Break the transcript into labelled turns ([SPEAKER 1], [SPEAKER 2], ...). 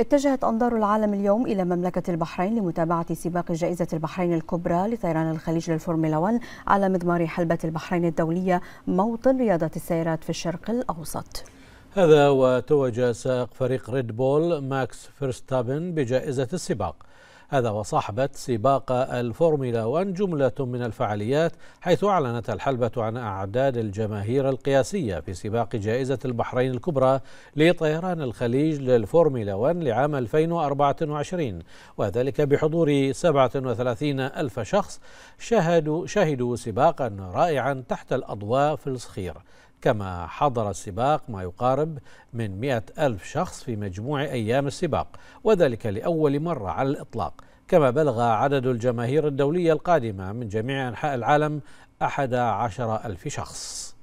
[SPEAKER 1] اتجهت أنظار العالم اليوم إلى مملكة البحرين لمتابعة سباق جائزة البحرين الكبرى لطيران الخليج للفورمولا 1 على مضمار حلبة البحرين الدولية موطن رياضة السيارات في الشرق الأوسط
[SPEAKER 2] هذا وتوج سائق فريق ريد بول ماكس فيرستابن بجائزة السباق هذا وصاحبت سباق الفورمولا 1 جملة من الفعاليات حيث أعلنت الحلبة عن أعداد الجماهير القياسية في سباق جائزة البحرين الكبرى لطيران الخليج للفورمولا 1 لعام 2024 وذلك بحضور 37 ألف شخص شهدوا, شهدوا سباقا رائعا تحت الأضواء في الصخير كما حضر السباق ما يقارب من مئة ألف شخص في مجموع أيام السباق وذلك لأول مرة على الإطلاق كما بلغ عدد الجماهير الدولية القادمة من جميع أنحاء العالم أحد عشر ألف شخص